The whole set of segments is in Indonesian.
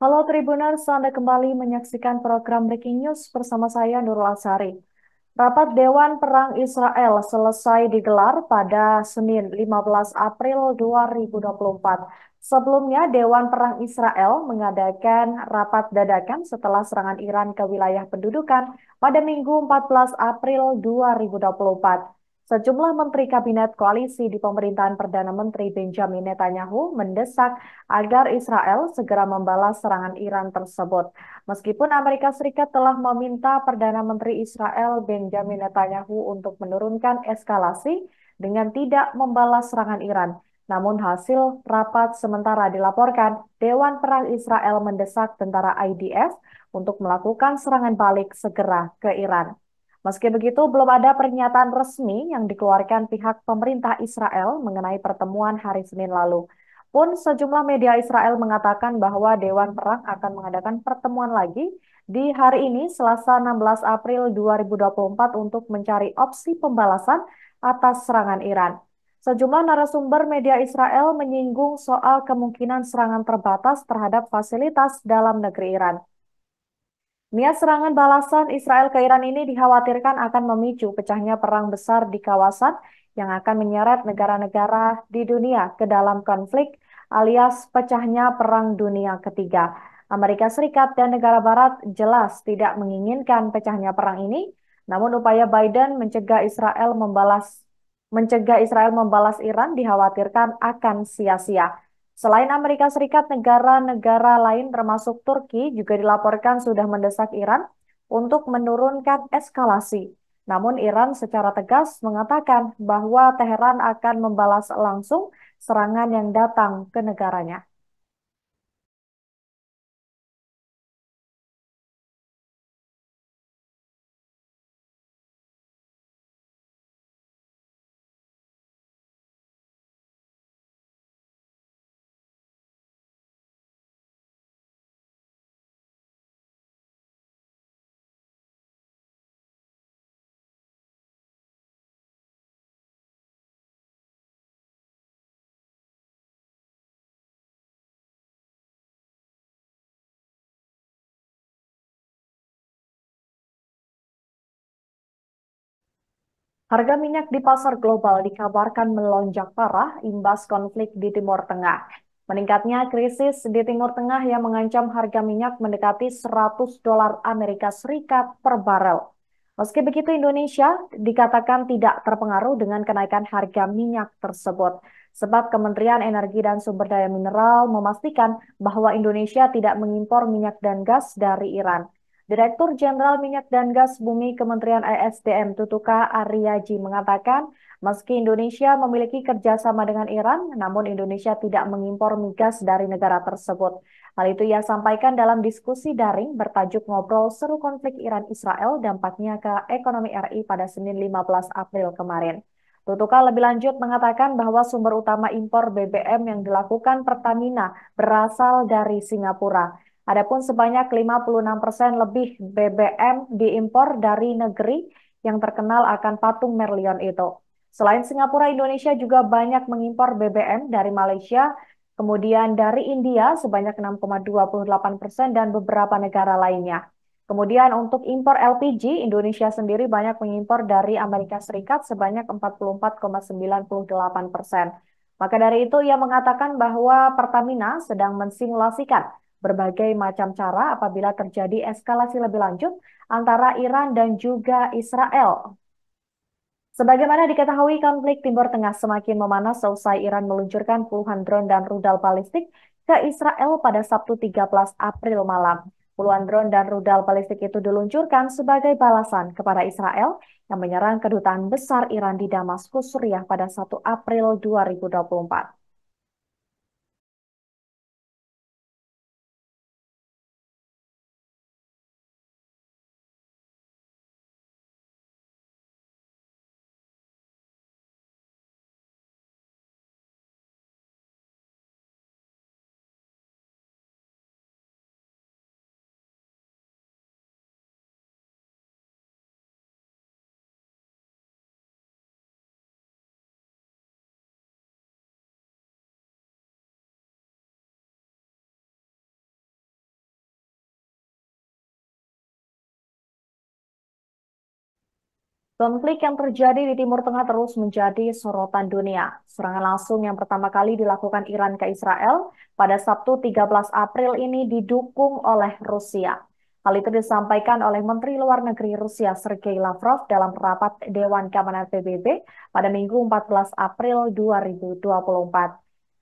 Halo Tribuners, Anda kembali menyaksikan program Breaking News bersama saya Nurul Asari. Rapat Dewan Perang Israel selesai digelar pada Senin 15 April 2024. Sebelumnya, Dewan Perang Israel mengadakan rapat dadakan setelah serangan Iran ke wilayah pendudukan pada Minggu 14 April 2024. Sejumlah menteri kabinet koalisi di pemerintahan Perdana Menteri Benjamin Netanyahu mendesak agar Israel segera membalas serangan Iran tersebut. Meskipun Amerika Serikat telah meminta Perdana Menteri Israel Benjamin Netanyahu untuk menurunkan eskalasi dengan tidak membalas serangan Iran, namun hasil rapat sementara dilaporkan Dewan Perang Israel mendesak tentara IDF untuk melakukan serangan balik segera ke Iran. Meski begitu, belum ada pernyataan resmi yang dikeluarkan pihak pemerintah Israel mengenai pertemuan hari Senin lalu. Pun sejumlah media Israel mengatakan bahwa Dewan Perang akan mengadakan pertemuan lagi di hari ini Selasa 16 April 2024 untuk mencari opsi pembalasan atas serangan Iran. Sejumlah narasumber media Israel menyinggung soal kemungkinan serangan terbatas terhadap fasilitas dalam negeri Iran. Niat serangan balasan Israel ke Iran ini dikhawatirkan akan memicu pecahnya perang besar di kawasan yang akan menyeret negara-negara di dunia ke dalam konflik alias pecahnya Perang Dunia Ketiga. Amerika Serikat dan negara barat jelas tidak menginginkan pecahnya perang ini, namun upaya Biden mencegah Israel membalas mencegah Israel membalas Iran dikhawatirkan akan sia-sia. Selain Amerika Serikat, negara-negara lain termasuk Turki juga dilaporkan sudah mendesak Iran untuk menurunkan eskalasi. Namun Iran secara tegas mengatakan bahwa Teheran akan membalas langsung serangan yang datang ke negaranya. Harga minyak di pasar global dikabarkan melonjak parah imbas konflik di Timur Tengah. Meningkatnya krisis di Timur Tengah yang mengancam harga minyak mendekati 100 dolar Amerika Serikat per barel. Meski begitu Indonesia dikatakan tidak terpengaruh dengan kenaikan harga minyak tersebut. Sebab Kementerian Energi dan Sumber Daya Mineral memastikan bahwa Indonesia tidak mengimpor minyak dan gas dari Iran. Direktur Jenderal Minyak dan Gas Bumi Kementerian ISDM Tutuka Aryaji mengatakan, meski Indonesia memiliki kerjasama dengan Iran, namun Indonesia tidak mengimpor migas dari negara tersebut. Hal itu ia sampaikan dalam diskusi daring bertajuk ngobrol seru konflik Iran-Israel dampaknya ke ekonomi RI pada Senin 15 April kemarin. Tutuka lebih lanjut mengatakan bahwa sumber utama impor BBM yang dilakukan Pertamina berasal dari Singapura. Adapun sebanyak 56% persen lebih BBM diimpor dari negeri yang terkenal akan patung Merlion itu. Selain Singapura, Indonesia juga banyak mengimpor BBM dari Malaysia, kemudian dari India sebanyak 6,28 persen dan beberapa negara lainnya. Kemudian untuk impor LPG, Indonesia sendiri banyak mengimpor dari Amerika Serikat sebanyak 44,98 persen. Maka dari itu ia mengatakan bahwa Pertamina sedang mensimulasikan berbagai macam cara apabila terjadi eskalasi lebih lanjut antara Iran dan juga Israel. Sebagaimana diketahui, konflik Timur Tengah semakin memanas selesai Iran meluncurkan puluhan drone dan rudal balistik ke Israel pada Sabtu 13 April malam. Puluhan drone dan rudal balistik itu diluncurkan sebagai balasan kepada Israel yang menyerang kedutaan besar Iran di Damaskus, Suriah pada 1 April 2024. Konflik yang terjadi di Timur Tengah terus menjadi sorotan dunia. Serangan langsung yang pertama kali dilakukan Iran ke Israel pada Sabtu 13 April ini didukung oleh Rusia. Hal itu disampaikan oleh Menteri Luar Negeri Rusia Sergei Lavrov dalam rapat Dewan Keamanan PBB pada Minggu 14 April 2024.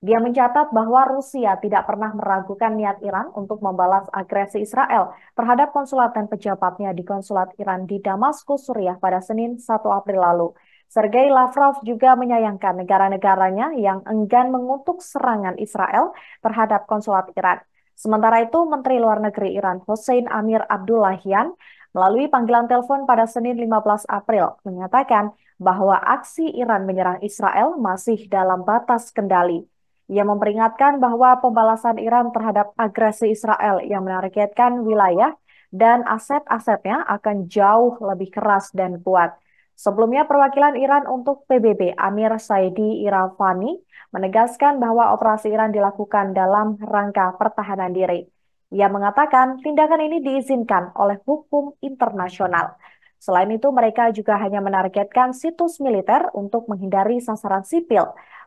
Dia mencatat bahwa Rusia tidak pernah meragukan niat Iran untuk membalas agresi Israel terhadap konsulat dan pejabatnya di konsulat Iran di Damaskus, Suriah pada Senin 1 April lalu. Sergei Lavrov juga menyayangkan negara-negaranya yang enggan mengutuk serangan Israel terhadap konsulat Iran. Sementara itu, Menteri Luar Negeri Iran Hossein Amir Abdullahian melalui panggilan telepon pada Senin 15 April menyatakan bahwa aksi Iran menyerang Israel masih dalam batas kendali. Ia memperingatkan bahwa pembalasan Iran terhadap agresi Israel yang menargetkan wilayah dan aset-asetnya akan jauh lebih keras dan kuat. Sebelumnya, perwakilan Iran untuk PBB Amir Saidi Irafani menegaskan bahwa operasi Iran dilakukan dalam rangka pertahanan diri. Ia mengatakan tindakan ini diizinkan oleh hukum internasional. Selain itu, mereka juga hanya menargetkan situs militer untuk menghindari sasaran sipil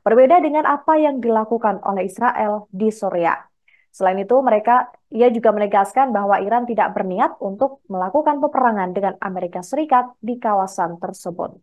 berbeda dengan apa yang dilakukan oleh Israel di Suriah. Selain itu, mereka ia juga menegaskan bahwa Iran tidak berniat untuk melakukan peperangan dengan Amerika Serikat di kawasan tersebut.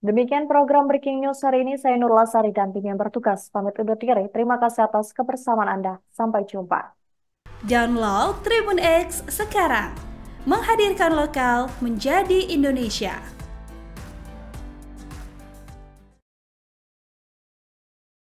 Demikian program Breaking News hari ini. Saya Nur Sari dan tim yang bertugas. Pamit undur diri. Terima kasih atas kebersamaan Anda. Sampai jumpa. Download Tribun X sekarang. Menghadirkan lokal menjadi Indonesia.